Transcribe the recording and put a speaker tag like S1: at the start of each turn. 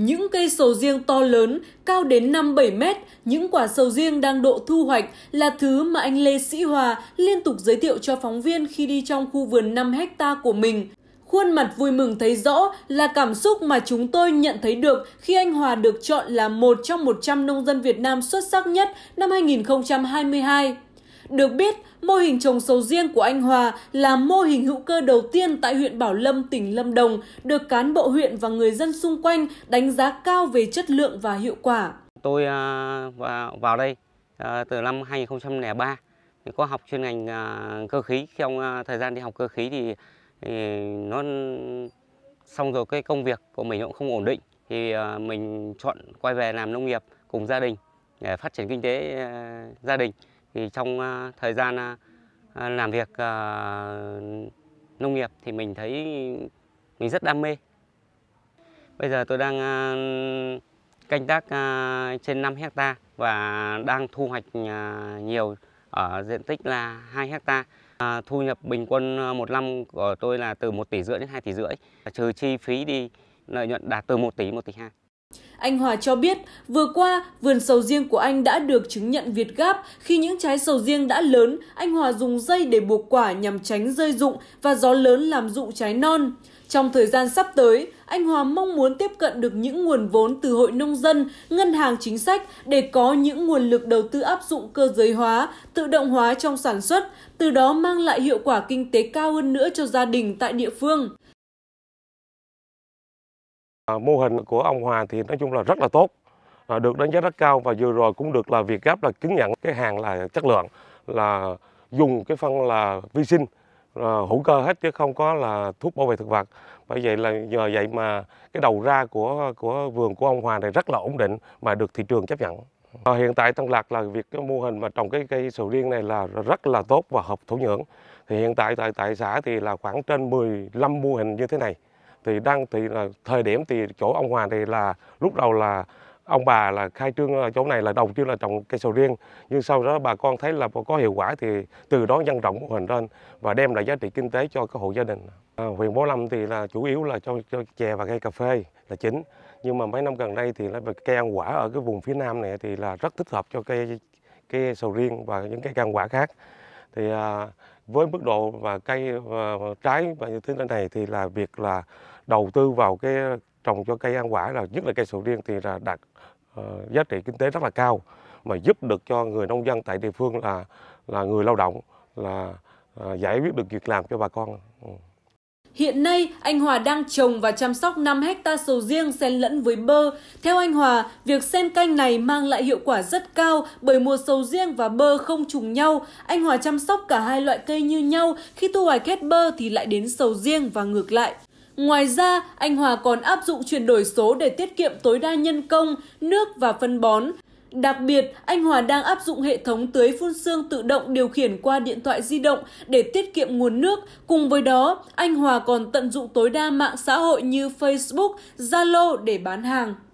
S1: Những cây sầu riêng to lớn, cao đến 5-7 mét, những quả sầu riêng đang độ thu hoạch là thứ mà anh Lê Sĩ Hòa liên tục giới thiệu cho phóng viên khi đi trong khu vườn 5 hecta của mình. Khuôn mặt vui mừng thấy rõ là cảm xúc mà chúng tôi nhận thấy được khi anh Hòa được chọn là một trong 100 nông dân Việt Nam xuất sắc nhất năm 2022. Được biết, mô hình trồng sầu riêng của anh Hòa là mô hình hữu cơ đầu tiên tại huyện Bảo Lâm, tỉnh Lâm Đồng, được cán bộ huyện và người dân xung quanh đánh giá cao về chất lượng và hiệu quả.
S2: Tôi à, vào đây à, từ năm 2003, có học chuyên ngành à, cơ khí. Trong thời gian đi học cơ khí thì nó xong rồi cái công việc của mình cũng không ổn định. Thì mình chọn quay về làm nông nghiệp cùng gia đình để phát triển kinh tế gia đình thì trong à, thời gian à, à, làm việc nông nghiệp thì mình thấy mình rất đam mê bây giờ tôi đang canh tác trên 5 hecta và đang thu hoạch nhiều ở diện tích là 2 hecta à, thu nhập bình quân một năm của tôi là từ 1 tỷ rưỡi đến 2 tỷ rưỡi trừ chi phí đi lợi nhuận đạt từ 1 tỷ 1 tỷ 2
S1: anh Hòa cho biết, vừa qua, vườn sầu riêng của anh đã được chứng nhận Việt Gáp. Khi những trái sầu riêng đã lớn, anh Hòa dùng dây để buộc quả nhằm tránh rơi rụng và gió lớn làm rụng trái non. Trong thời gian sắp tới, anh Hòa mong muốn tiếp cận được những nguồn vốn từ hội nông dân, ngân hàng chính sách để có những nguồn lực đầu tư áp dụng cơ giới hóa, tự động hóa trong sản xuất, từ đó mang lại hiệu quả kinh tế cao hơn nữa cho gia đình tại địa phương.
S3: À, mô hình của ông Hòa thì nói chung là rất là tốt, à, được đánh giá rất cao và vừa rồi cũng được là Việt Gáp là chứng nhận cái hàng là chất lượng là dùng cái phân là vi sinh à, hữu cơ hết chứ không có là thuốc bảo vệ thực vật. Bởi vậy là nhờ vậy mà cái đầu ra của của vườn của ông Hòa này rất là ổn định mà được thị trường chấp nhận. Hiện tại Tân Lạc là việc cái mô hình mà trồng cái cây sầu riêng này là rất là tốt và hợp thổ nhưỡng. Thì hiện tại tại tại xã thì là khoảng trên 15 mô hình như thế này thì đang thì là thời điểm thì chỗ ông hòa thì là lúc đầu là ông bà là khai trương chỗ này là đầu tiên là trồng cây sầu riêng nhưng sau đó bà con thấy là có hiệu quả thì từ đó nhân rộng mô hình lên và đem lại giá trị kinh tế cho các hộ gia đình à, huyện Bố Lâm thì là chủ yếu là cho, cho chè và cây cà phê là chính nhưng mà mấy năm gần đây thì là cây ăn quả ở cái vùng phía nam này thì là rất thích hợp cho cây cây sầu riêng và những cây ăn quả khác thì à, với mức độ và cây và trái và như thế này thì là việc là đầu tư vào cái trồng cho cây ăn quả là nhất là cây sầu riêng thì là đạt ờ, giá trị kinh tế rất là cao mà giúp được cho người nông dân tại địa phương là là người lao động là ờ, giải quyết được việc làm cho bà con. Ừ.
S1: Hiện nay, anh Hòa đang trồng và chăm sóc 5 hecta sầu riêng xen lẫn với bơ. Theo anh Hòa, việc xen canh này mang lại hiệu quả rất cao bởi mùa sầu riêng và bơ không trùng nhau. Anh Hòa chăm sóc cả hai loại cây như nhau, khi thu hoạch hết bơ thì lại đến sầu riêng và ngược lại. Ngoài ra, anh Hòa còn áp dụng chuyển đổi số để tiết kiệm tối đa nhân công, nước và phân bón. Đặc biệt, anh Hòa đang áp dụng hệ thống tưới phun xương tự động điều khiển qua điện thoại di động để tiết kiệm nguồn nước. Cùng với đó, anh Hòa còn tận dụng tối đa mạng xã hội như Facebook, Zalo để bán hàng.